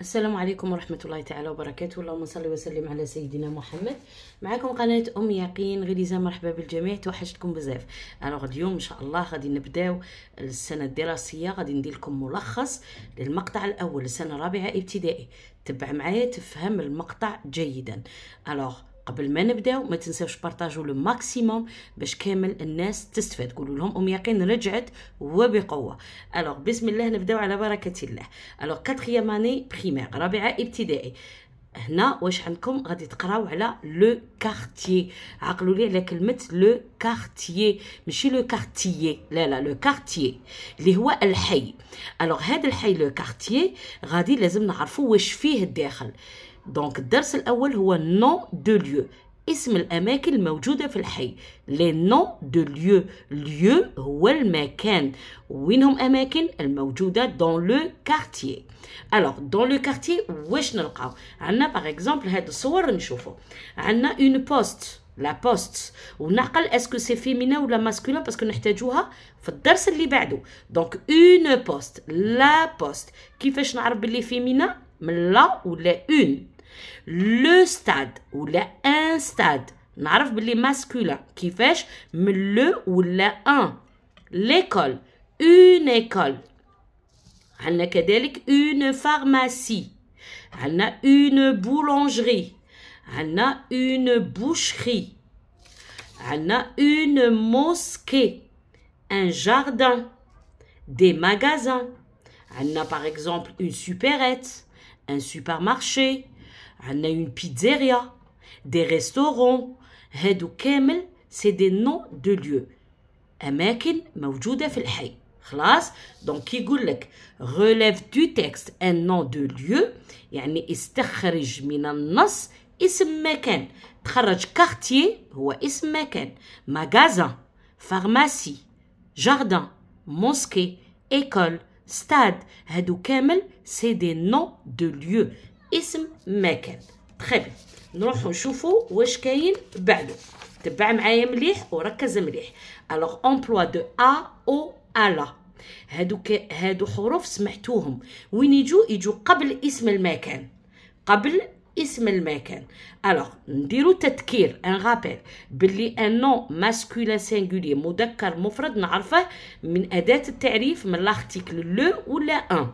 السلام عليكم ورحمة الله تعالى وبركاته اللهم صل وسلم على سيدنا محمد معكم قناة أم يقين غليزة مرحبا بالجميع توحشتكم بزاف أنا غد اليوم إن شاء الله غادي نبداو السنة الدراسية غادي ندير لكم ملخص للمقطع الأول السنة الرابعة ابتدائي تبع معايا تفهم المقطع جيدا ألوغ قبل ما نبداو ما تنساوش بارطاجو لو ماكسيموم باش كامل الناس تستفاد قولوا لهم ام يقين رجعت وبقوه الوغ بسم الله نبداو على بركه الله الوغ كاتريام اني بريمير رابعه ابتدائي هنا واش عندكم غادي تقراو على لو كارتيي عقلوا لي على كلمه لو كارتيي ماشي لو كارتيي لا لا لو كارتيي اللي هو الحي الوغ هذا الحي لو كارتيي غادي لازم نعرفوا واش فيه الداخل دونك الدرس الأول هو نو دو ليو اسم الأماكن الموجودة في الحي لي نو دو ليو ليو هو المكان وينهم أماكن الموجودة دون لو كارتيي ألوغ دون لو كارتيي واش نلقاو عندنا باغ إكزومبل هاد الصور نشوفو عندنا اون بوست لا بوست ونعقل اسكو سي فيمينا ولا ماسكولين باسكو نحتاجوها في الدرس اللي بعده دونك اون بوست لا بوست كيفاش نعرف بلي فيمينا من لا ولا اون le stade ou le un stade نعرف بلي masculin qui mais le ou le un l'école une école a كذلك une pharmacie a une boulangerie a une boucherie a une mosquée un jardin des magasins a par exemple une supérette un supermarché on a une pizzeria, des restaurants. c'est des noms de lieux. Amakin, maoujouda fil Hey, Classe. Donc, qui dit, relève du texte un nom de lieu. Yani estacharij minan nas ism meken. quartier, ou ism meken. Magasin, pharmacie, jardin, mosquée, école, stade. Hedou c'est des noms de lieux. اسم مكان تخي طيب، نروحو نشوفو واش كاين بعده تبع معايا مليح وركز مليح الوغ امبلوا دو ا او الا هادو ك... هادو حروف سمعتوهم وين يجو يجو قبل اسم المكان قبل اسم المكان الوغ نديرو تذكير ان غابيل بلي ان نو ماسكولا سينغولي مذكر مفرد نعرفه من اداه التعريف من لارتيكل لو ولا ان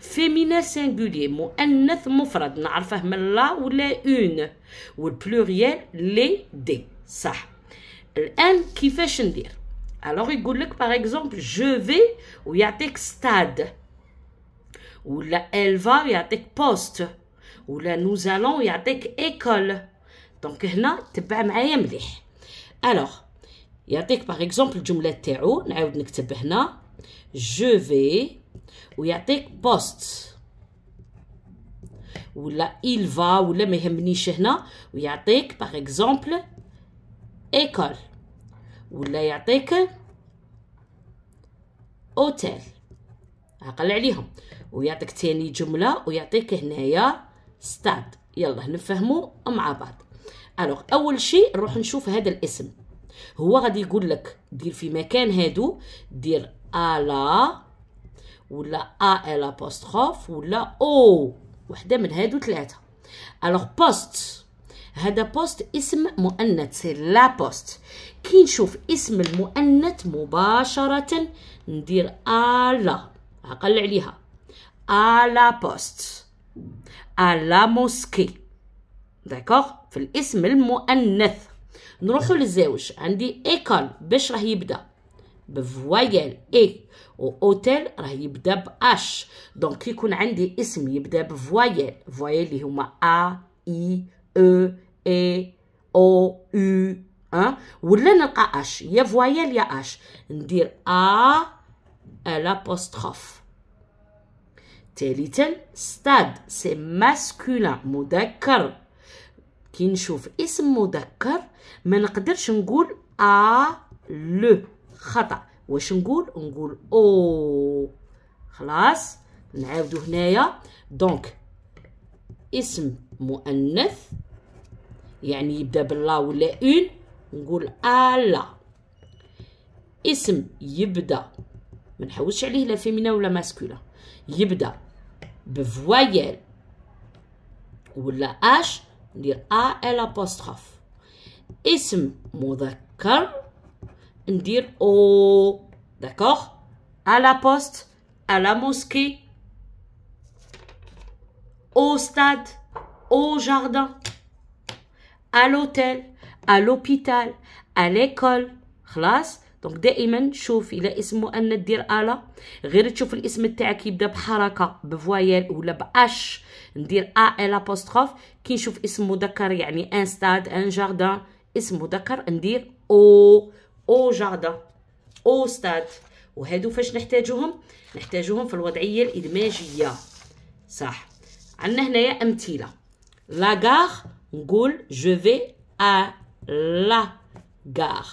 فيمينا سينغولي مؤنث مفرد نعرفه من لا ولا اون والبلوريال لي دي صح الان كيفاش ندير الوغ يقول لك باغ اكزومبل جو في ويعطيك ستاد ولا الفا يعطيك بوست ولا نوزالون يعطيك ايكول دونك هنا تبع معايا مليح الوغ يعطيك باغ اكزومبل الجمله تاعو نعاود نكتب هنا جو في ويعطيك بوست ولا إلفا ولا ما يهمنيش هنا ويعطيك باغ اكزومبل ايكول ولا يعطيك اوتيل عقل عليهم ويعطيك تاني جملة ويعطيك هنايا ستاد يلا نفهمو مع بعض الوغ اول شيء نروح نشوف هذا الاسم هو غادي يقول لك دير في مكان هادو دير الا ولا ا ال ابوستروف ولا او وحده من هادو ثلاثه الوغ بوست هذا بوست اسم مؤنث سي لا بوست كي نشوف اسم المؤنث مباشره ندير ا لا عقل عليها ا لا بوست لا موسكي داكوغ في الاسم المؤنث نروحو للزوج عندي ايكول باش راه يبدا بفوايال اي اوتيل راه يبدا باش دونك يكون عندي اسم يبدا بفوايال فوايال اللي هما e، ا اي او اي او يو ها ولا نلقى اش يا فوايال يا اش ندير ا الابوستروف ثالثا ستاد سي ماسكولا مذكر كي نشوف اسم مذكر ما نقدرش نقول ا لو خطا واش نقول نقول او خلاص نعاودو هنايا دونك اسم مؤنث يعني يبدا باللا ولا اون نقول الا اسم يبدا ما نحوسش عليه لا فيمينا ولا ماسكولا يبدا بفوايل ولا اش ندير ا ال اسم مذكر ندير او داكوغ على بوست على موسكي او ستاد او جاردان au jardin à l'hôtel à l'hôpital à l'école خلاص دونك دائما شوف الى اسم مؤنث دير الا غير تشوف الاسم تاعك يبدا بحركه بفوايال ولا باش ندير ا ال ابوستروف كي نشوف اسم مذكر يعني ان ستاد ان جاردان اسم مذكر ندير او او جعده او ستاد وهادو فاش نحتاجوهم نحتاجوهم في الوضعيه الادماجيه صح عندنا هنايا امثله غار نقول جو في ا لا غار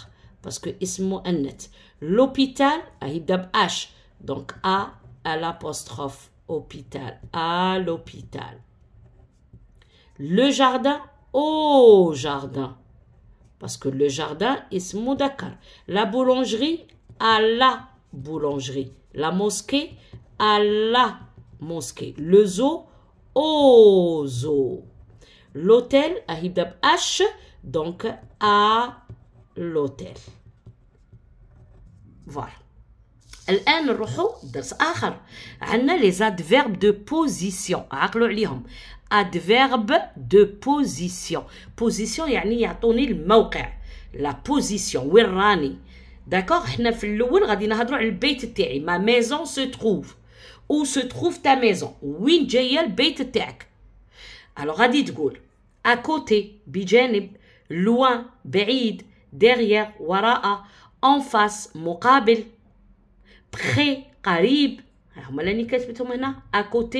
باسكو اسم مؤنث لوبيتال يبدا اش دونك ا ا لابوستروف hôpital à l'hôpital le jardin au jardin Parce que le jardin est Moudakar. La boulangerie à la boulangerie. La mosquée à la mosquée. Le zoo au zoo. L'hôtel à H, donc à l'hôtel. Voilà. les نروحو درس اخر عندنا لي زادفيرب adverbe de position. Position يعني يعطوني الموقع. La position. وين D'accord حنا في الأول غادي نهضروا على البيت تاعي. maison maison se trouve. Où se trouve ta maison وين جاية البيت تاعك. Alors غادي تقول à côté بجانب loin بعيد derrière وراء en face مقابل près قريب هما اللي كتبتهم هنا à côté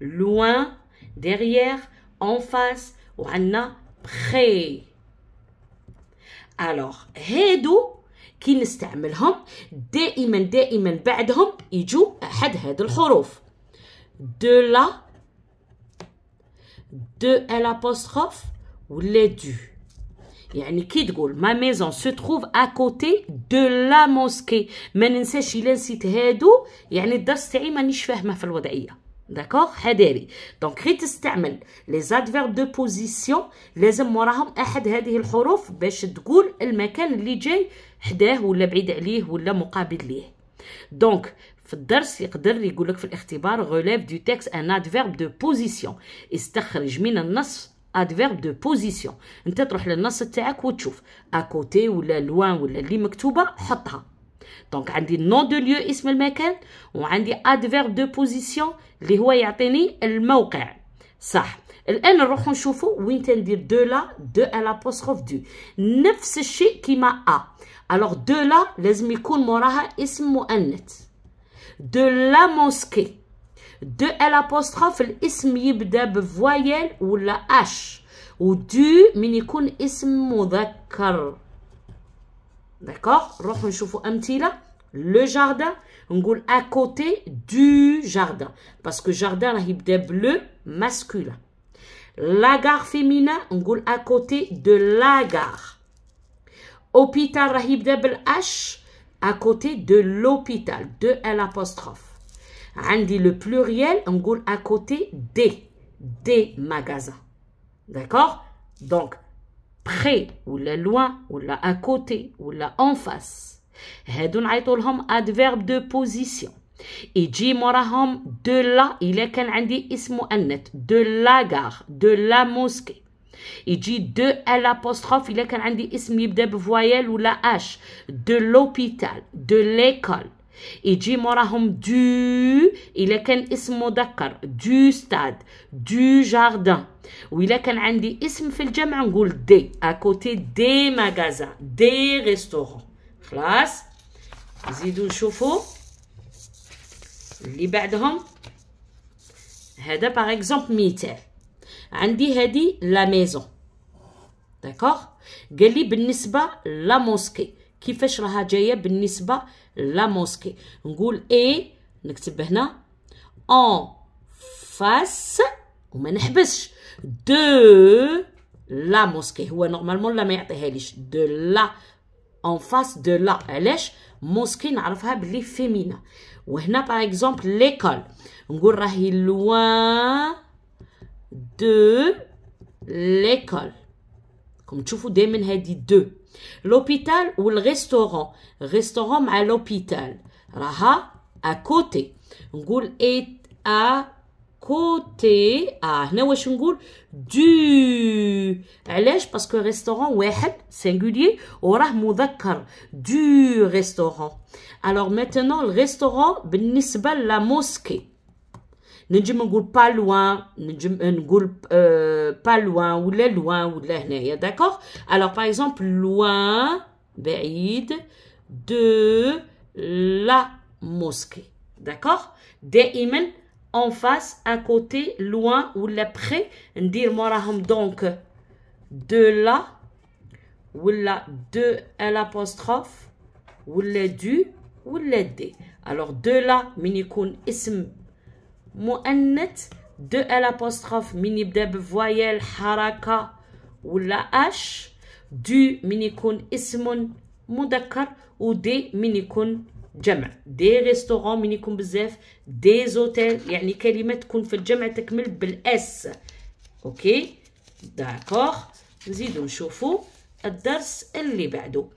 loin derrière, en face, وعندنا près. الوغ هادو كي نستعملهم دائما دائما بعدهم يجوا احد هاد الحروف دو لا دو ال apostrophe ولا دو يعني كي تقول ما ميزون سو تروف ا كوتي دو لا موسكي ما ننساش الا نسيت هادو يعني الدرس تاعي مانيش فاهمه في الوضعيه داكوغ حذاري دونك غير تستعمل لي زادفيرب دو بوزيسيون لازم وراهم احد هذه الحروف باش تقول المكان اللي جاي حداه ولا بعيد عليه ولا مقابل ليه دونك في الدرس يقدر يقول لك في الاختبار غوليف دو تكس ان ادفيرب دو بوزيسيون استخرج من النص ادفيرب دو بوزيسيون انت تروح للنص تاعك وتشوف اكوتي ولا لوان ولا اللي مكتوبه حطها دونك عندي نو دو ليو اسم المكان وعندي ادفيرب دو بوزيسيون اللي هو يعطيني الموقع صح الان نروحو نشوفو وين تندير دو لا دو ال ابوستروف دو نفس الشيء كيما ا الوغ دو لا لازم يكون موراها اسم مؤنث دو لا موسكي دو ال ابوستروف الاسم يبدا بفوايل ولا اش ودو من يكون اسم مذكر D'accord un là. Le jardin, on dit à côté du jardin. Parce que jardin, là, il masculin. La gare féminin, on dit à côté de la gare. Hôpital, Rahib H, à côté de l'hôpital, de l'apostrophe. On dit le pluriel, on dit à côté des, des magasins. D'accord Donc, près ou là loin ou là à côté ou là en face. Hedun adverbe de position. Iji morahom de la il est qu'un ismo annet de la gare de la mosquée. dit de l il est qu'un ibdeb voyelle ou la h de l'hôpital de l'école. يجي موراهم دو الا كان اسم مذكر دو ستاد دو جاردان والا كان عندي اسم في الجمع نقول دي اكوتي دي ماغازا دي ريستورون خلاص نزيدو نشوفو اللي بعدهم هذا باغ اكزومبل مثال عندي هادي لا ميزون داكوغ قال لي بالنسبه لا موسكي كيفاش راها جايه بالنسبه la mosquée. dit et n'ktib en face On ma de la mosquée. Ou normalement la ma'tihalich de la en face de la alach mosquée n'arfa bli féminin. Ou هنا par exemple l'école. dit rahi loin de l'école. Comme tu vois, demain, elle dit deux. L'hôpital ou le restaurant. Restaurant à l'hôpital. Raha à côté. N'goul est à côté. Ah, هنا واش du. Allez, Parce que restaurant واحد singulier وراه مذكر du restaurant. Alors maintenant le restaurant بالنسبة la mosquée. Ne dites pas loin, ne euh, gout euh, pas loin, ou les loin, ou les ney. D'accord. Alors par exemple loin, de la mosquée. D'accord. Daimel en face, à côté, loin ou les près. dire moi Donc de la, ou la de apostrophe, ou les du, ou les des. Alors de la minikun ism. مؤنث دو ال ابوستروف من يبدا بفوايال حركه ولا اش دو من يكون اسم مذكر ودي من يكون جمع دي ريستورون من يكون بزاف دي زوتيل يعني كلمه تكون في الجمع تكمل بالاس اوكي داكوغ نزيدو نشوفو الدرس اللي بعده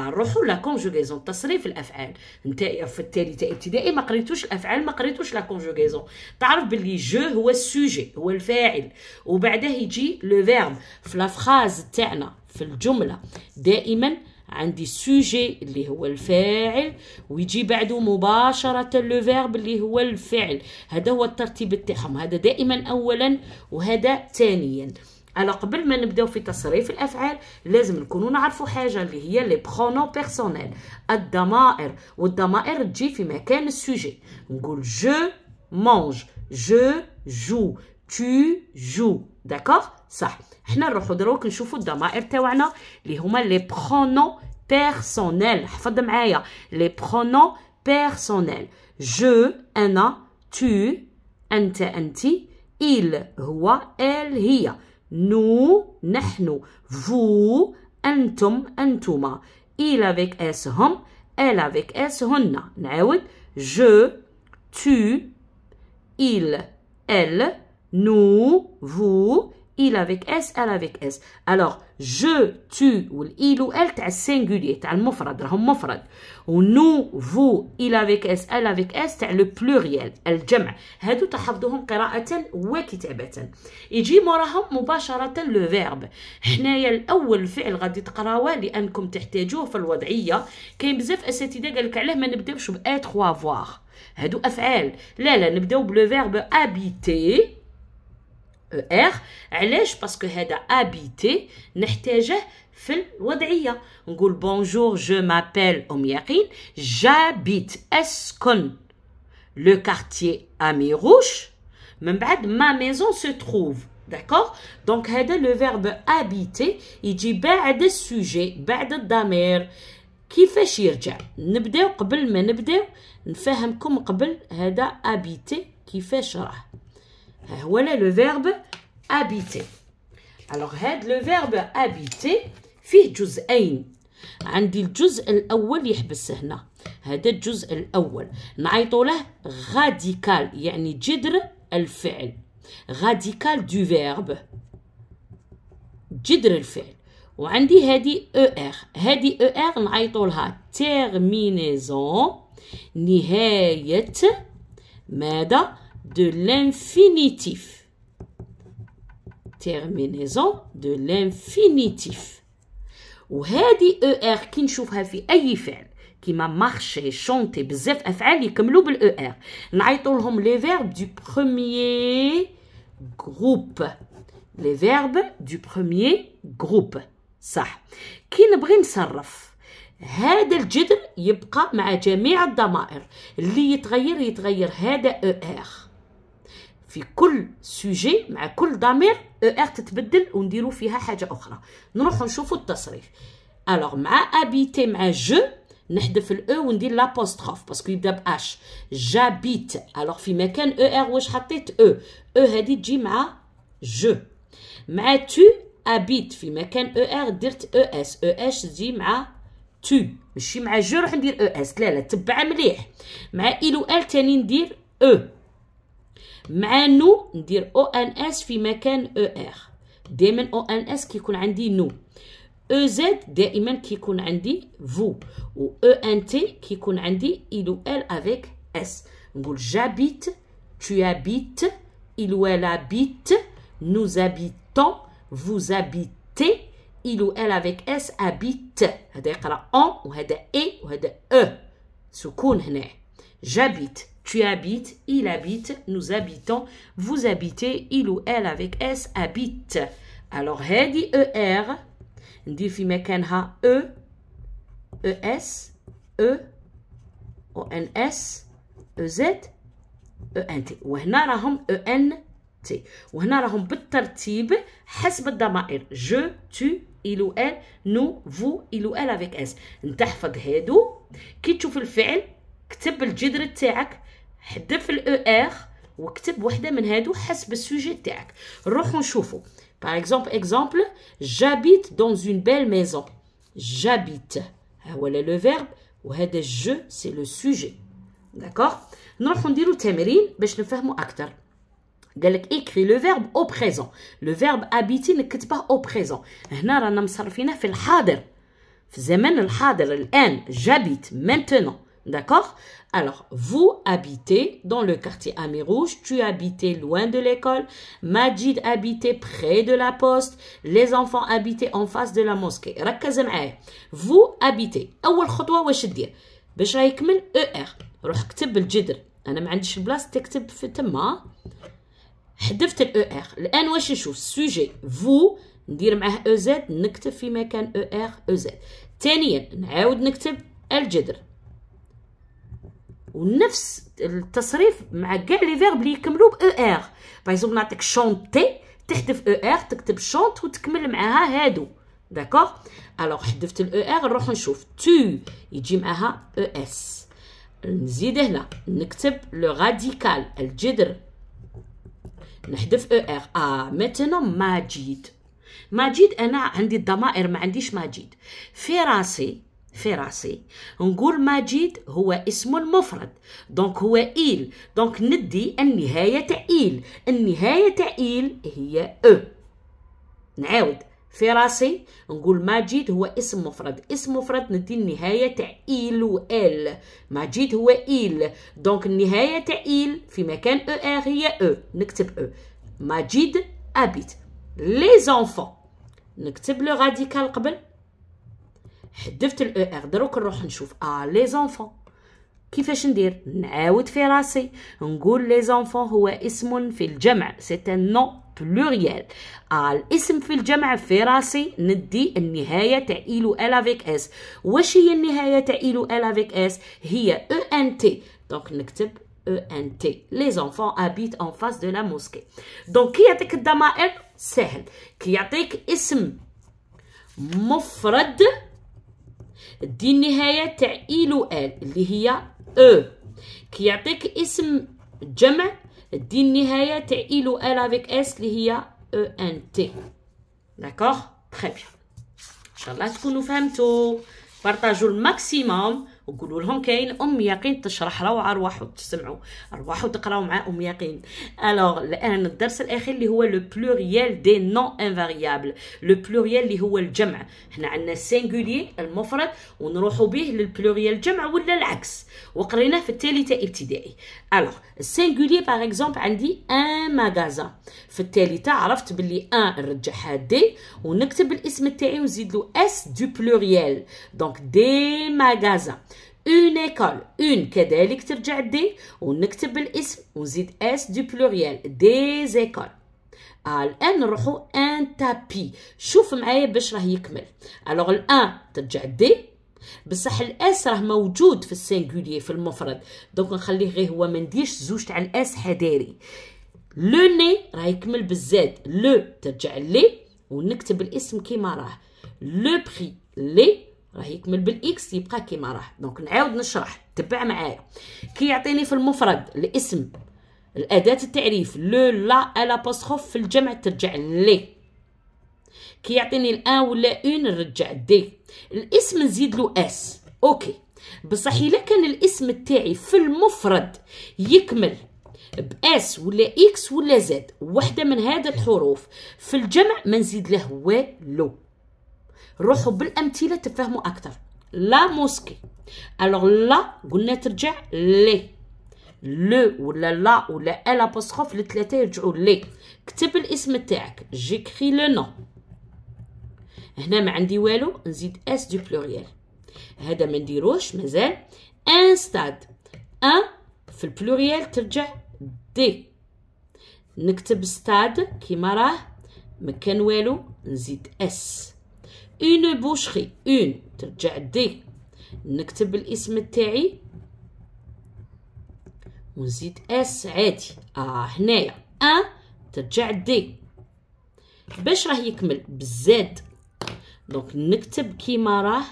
نروحوا لا كونجوغيزون تصريف الافعال انت في تاع ابتدائي ما قريتوش الافعال ما قريتوش لا كونجوغيزون تعرف باللي جو هو السوجي هو الفاعل وبعده يجي لو فيرب في لا فراز تاعنا في الجمله دائما عندي السوجي اللي هو الفاعل ويجي بعده مباشرة لو فيرب اللي هو الفعل هذا هو الترتيب تاعهم هذا دائما أولا وهذا ثانيا على قبل ما نبداو في تصريف الافعال لازم نكونوا نعرفوا حاجه اللي هي لي برونو بيرسونيل الضمائر والضمائر تجي في مكان السوجي نقول جو مونج جو جو تو جو داكوغ صح حنا نروحو دروك نشوفو الضمائر تاعنا اللي هما لي برونو بيرسونيل حفظ معايا لي برونو بيرسونيل جو انا تو انت انت il هو elle هي nous, نحن vous, أنتم أنتما il avec s هم elle avec s هن نعاود je tu il elle nous vous il avec s elle avec s alors je tu والil ou elle تاع السينغولير تاع المفرد راهم مفرد و نو فو il avec s elle avec s تاع لو بلوريال الجمع هادو تحفظوهم قراءة وكتابة يجي موراهم مباشرة لو فيرب حنايا الاول فعل غادي تقراوه لانكم تحتاجوه في الوضعية كاين بزاف اساتذه قالك علاه ما نبداوش ب اتخوا فوار هادو افعال لا لا نبداو بلو فيرب ابيتي ار علاش باسكو هذا ابيتي نحتاجه في الوضعيه نقول بونجور جو مابيل ام يقين جابيت اسكن لو كارتيي امي روش من بعد ما ميزون سو تروف داكور دونك هذا لو فيرب ابيتي يجي بعد السوجي بعد الضمير كيفاش يرجع نبداو قبل ما نبداو نفهمكم قبل هذا ابيتي كيفاش راه هنا لو فيرب ابيتي الوغ هاد لو فيرب ابيتي فيه جزئين عندي الجزء الاول يحبس هنا هذا الجزء الاول نعيطوا له غاديكال يعني جذر الفعل غاديكال دو فيرب جذر الفعل وعندي هادي او e ار هادي او e ار نعيطوا لها تيرمينيزون نهايه ماذا de l'infinitif. Terminaison de l'infinitif. وهذه او ار كي نشوفها في اي فعل كيما مارشي شونتي بزاف افعال يكملوا بالاو ار نعيطوا لهم لي فيرب دو بروميير جروب لي فيرب دو بروميير جروب صح كي نبغي نصرف هذا الجذر يبقى مع جميع الضمائر اللي يتغير يتغير هذا او ار في كل سوجي مع كل ضمير او e ار تتبدل ونديرو فيها حاجه اخرى نروحو نشوفو التصريف الوغ مع ابيتي مع جو نحذف الاو e وندير لابوستروف باسكو يبدا باش جابيت الوغ في مكان او e ار واش حطيت او او هذه تجي مع جو مع تو ابيت في مكان او ار درت او اس او اش تجي مع تو ماشي مع جو نروح ندير او اس لا لا تبع مليح مع ال و ال تاني ندير او مع نو ندير او ان اس في مكان او e ار دائما او ان اس كيكون عندي نو او e زد دائما كيكون عندي فو و او ان تي كيكون عندي ال و ال avec اس نقول j'habite tu habites il ou elle habite nous habitons vous habitez il ou elle avec s habite هذا يقرا اون وهذا اي وهذا او e. سكون هنا j'habite Tu habites, il habite, nous habitons, vous habitez, il ou elle avec S habite. Alors, he dit ER, ndifi ha E, ES, E, o n s e e z ONS, EZ, ENT. Wahna rahom ENT. Wahna rahom btartib, hesb damair. Je, tu, il ou elle, nous, vous, il ou elle avec S. N'tahfad hedu, kitchouf le fil, ktib le jidre tiak. E Par exemple, j'habite dans une belle maison. J'habite. Où le verbe Où le je C'est le sujet. D'accord Nous allons dire le Je ne pour faire mon acteur. écrit le verbe au présent. Le verbe habiter ne quitte pas au présent. Nous allons le le D'accord Alors, vous habitez dans le quartier Amirouge, tu habitais loin de l'école, Majid habitait près de la poste, les enfants habitaient en face de la mosquée. Vous habitez. أول خطوة واش دير باش راه يكمل ER. ار روح كتب الجدر انا ما عنديش بلاصه تكتب في تما حذفت الاو ار الان واش نشوف سوجي vous ندير معاه او زد نكتب في مكان er ار او زد ثانيا نعاود نكتب الجدر ونفس التصريف مع كاع لي فيرب لي يكملوا ب او ار باغ نعطيك شونتي تحذف او e ار تكتب شونت وتكمل معاها هادو داكوغ الوغ حذفت الاو ار نروح نشوف تو يجي معاها او e اس نزيد هنا نكتب لو راديكال الجذر نحذف او ار اه ميتينو ماجيد ماجيد انا عندي الضمائر ما عنديش ماجيد في راسي في راسي نقول ماجيد هو اسم مفرد دونك هو إيل دونك ندي النهاية تاع إيل النهاية تاع إيل هي أو نعاود في راسي نقول ماجيد هو اسم مفرد اسم مفرد ندي النهاية تاع إيل و إل ماجيد هو إيل دونك النهاية تاع إيل في مكان أو آر هي أو نكتب أو ماجيد أبيت لي زونفون نكتب لو راديكال قبل حذفت الاو إيه ار دروك نروح نشوف ا لي زونفون كيفاش ندير نعاود في راسي نقول لي زونفون هو اسم في الجمع سي ان نو بلوريال الاسم في الجمع في راسي ندي النهايه تاع ايلو ال افيك اس واش هي النهايه تاع ايلو ال افيك اس هي او ان تي دونك نكتب ENT. Les enfants habitent en face de la mosquée. Donc, qui يعطيك الضمائر سهل كي يعطيك اسم مفرد دي النهاية تاع إي لو إل اللي هي أو كيعطيك اسم جمع دي النهاية تاع إي لو إل افيك إس اللي هي أو إن تي داكوغ تخي بيان إن شاء الله تكونوا فهمتوا بارطاجوا الماكسيموم وقولوا لهم كاين ام يقين تشرح روعه ارواحو تسمعوا ارواحو تقراو مع ام يقين الوغ الان الدرس الاخير اللي هو لو بلوريال دي نون انفاريابل لو بلوريال اللي هو الجمع هنا عندنا سينغولي المفرد ونروحوا به للبلوريال جمع ولا العكس وقريناه في الثالثه ابتدائي الوغ السينغولي باغ اكزومبل عندي ان ماغازا في الثالثه عرفت باللي ان نرجعها دي ونكتب الاسم تاعي ونزيد له اس دو بلوريال دونك دي ماغازا اون ايكول اون كذلك ترجع دي ونكتب الاسم ونزيد اس دو بلوريال دي زيكول الان نروحو ان تابي شوف معايا باش راه يكمل الوغ الان ترجع دي بصح الاس راه موجود في السينغوليي في المفرد دونك نخليه غير هو ما نديرش زوج تاع الاس حذاري لو ني راه يكمل بالزاد لو ترجع لي ونكتب الاسم كيما راه لو بري لي راه يكمل بالاكس يبقى كيما راه دونك نعاود نشرح تبع معايا يعطيني في المفرد الاسم الاداه التعريف لو لا الابوستروف في الجمع ترجع لي كي يعطيني الان ولا اون نرجع دي الاسم نزيد له اس اوكي بصح الا كان الاسم تاعي في المفرد يكمل باس ولا اكس ولا زد وحده من هذه الحروف في الجمع ما نزيد له والو روحوا بالامثله تفهموا اكثر لا موسكي الوغ لا قلنا ترجع لي لو ولا لا ولا ال ابوستروف الثلاثه يرجعوا لي كتب الاسم تاعك جيكري لو نو هنا ما عندي والو نزيد اس دو بلوريال هذا ما نديروش مازال ان ستاد ان في البلوريال ترجع دي نكتب ستاد كيما راه مكان والو نزيد اس اون بوشخي اون ترجع دي نكتب الاسم تاعي ونزيد اس عادي اه هنايا ان ترجع دي باش راه يكمل بزاد دونك نكتب كيما راه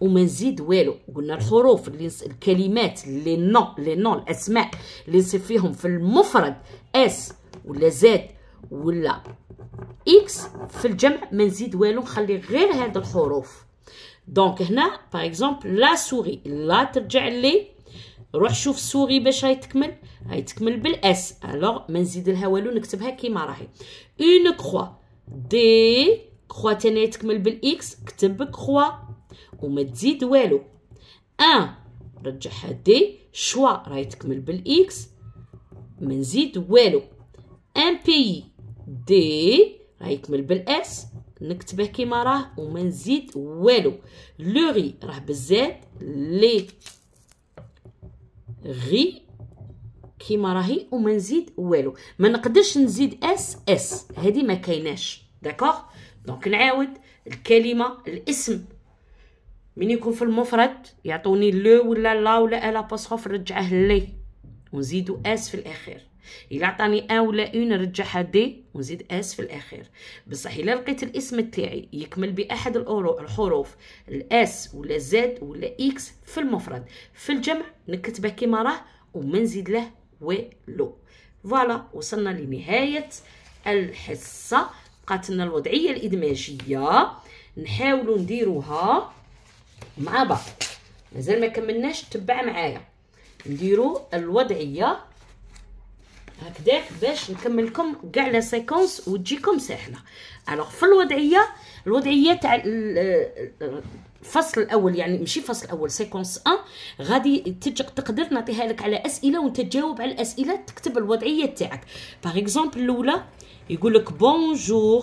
وما نزيد والو قلنا الحروف اللي الكلمات اللي نو لي نو الاسماء اللي نصيب فيهم في المفرد اس ولا زاد ولا اكس في الجمع ما نزيد والو نخلي غير هاد الحروف دونك هنا باغ اكزومبل لا سوري لا ترجع لي روح شوف سوري باش راهي تكمل راهي تكمل بالاس الوغ ما نزيد لها والو نكتبها كيما راهي اون كخوا دي كخوا تاني تكمل بالاكس كتب كخوا وما تزيد والو ان رجعها دي شوا راهي تكمل بالاكس ما نزيد والو ان بيي دي غيكمل بالاس نكتبه كيما راه وما نزيد والو لو غي راه بالزاد لي غي كيما راهي وما نزيد والو ما نقدرش نزيد اس اس هذه ما كايناش داكوغ دونك نعاود الكلمه الاسم من يكون في المفرد يعطوني لو ولا لا ولا الا باسخوف نرجعه لي ونزيدو اس في الاخير الا عطاني ا ولا اون نرجعها دي ونزيد اس في الاخير بصح الا لقيت الاسم تاعي يكمل باحد الحروف الاس ولا زد ولا اكس في المفرد في الجمع نكتبه كيما راه وما نزيد له والو فوالا وصلنا لنهايه الحصه بقات لنا الوضعيه الادماجيه نحاولوا نديروها مع بعض مازال ما كملناش تبع معايا نديرو الوضعيه هكذاك باش نكمل لكم كاع لا سيكونس وتجيكم ساهله الوغ في الوضعيه الوضعيه تاع الفصل الاول يعني ماشي فصل الاول سيكونس 1 غادي تقدر نعطيها لك على اسئله وانت تجاوب على الاسئله تكتب الوضعيه تاعك باغ اكزومبل الاولى يقول لك بونجور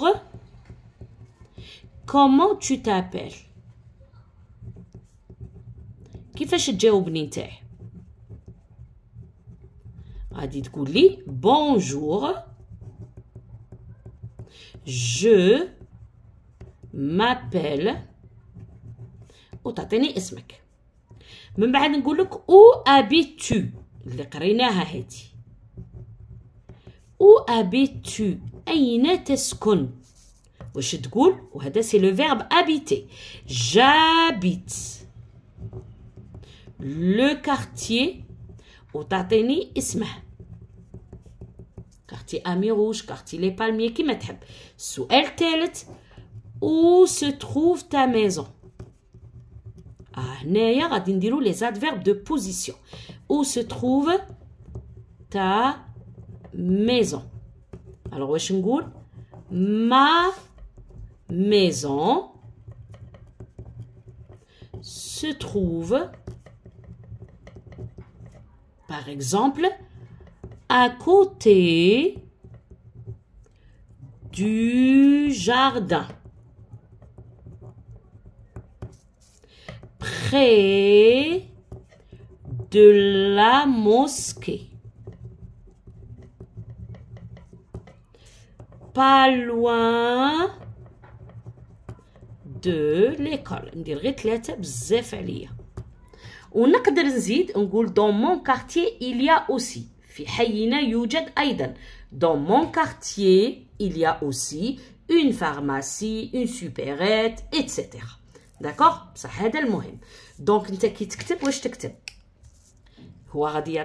كومون تو تابيل كيفاش تجاوبني نتاعي dit bonjour, je m'appelle et tu me donnes ton tu où habites-tu Où habites-tu Où habites-tu c'est le verbe habiter, j'habite le quartier et isma quartier Ami Rouge, quartier Les Palmiers, qui Sous sous telle, où se trouve ta maison هنايا غادي dire les adverbes de position. Où se trouve ta maison alors واش ma maison se trouve par exemple à côté du jardin. Près de la mosquée. Pas loin de l'école. On a que On on dans mon quartier il y a aussi dans mon quartier il y a aussi une pharmacie une supérette etc D'accord ça هذا هو غادي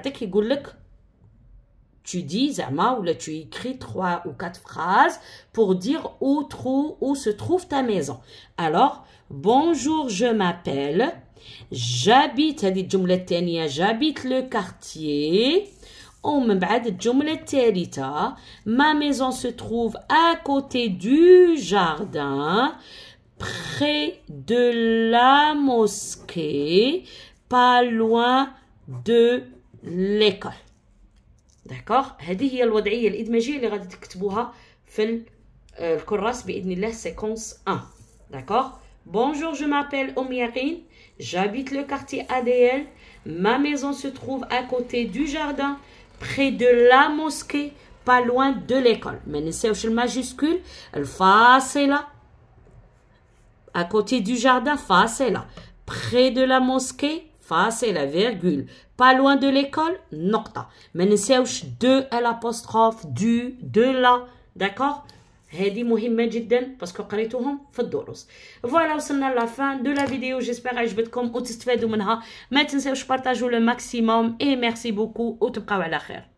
tu dis tu écris trois ou quatre phrases pour dire où se trouve ta maison alors bonjour je m'appelle j'habite j'habite le quartier ومن بعد الجملة الثالثة Ma maison se trouve à côté du jardin près de la mosquée pas loin de l'école el C'est el الوضعية الإدماجية اللي غادي تكتبوها في الكراس بإذن الله 1 D'accord Bonjour, je m'appelle Oum Omiarin. J'habite le quartier ADL. Ma maison se trouve à côté du jardin près de la mosquée, pas loin de l'école. Mais ne le majuscule, Elle face c'est là. À côté du jardin, face et là. Près de la mosquée, face c'est la virgule. Pas loin de l'école, nocta. Mais ne de l'apostrophe, du, de là. D'accord هذه مهمه جدا باسكو قريتوهم في الدروس فوالا وصلنا لافان دو لا فيديو جيسبر عجبتكم وتستفادوا منها ما تنساوش بارطاجوا لو ماكسيموم اي ميرسي بوكو وتبقاو على خير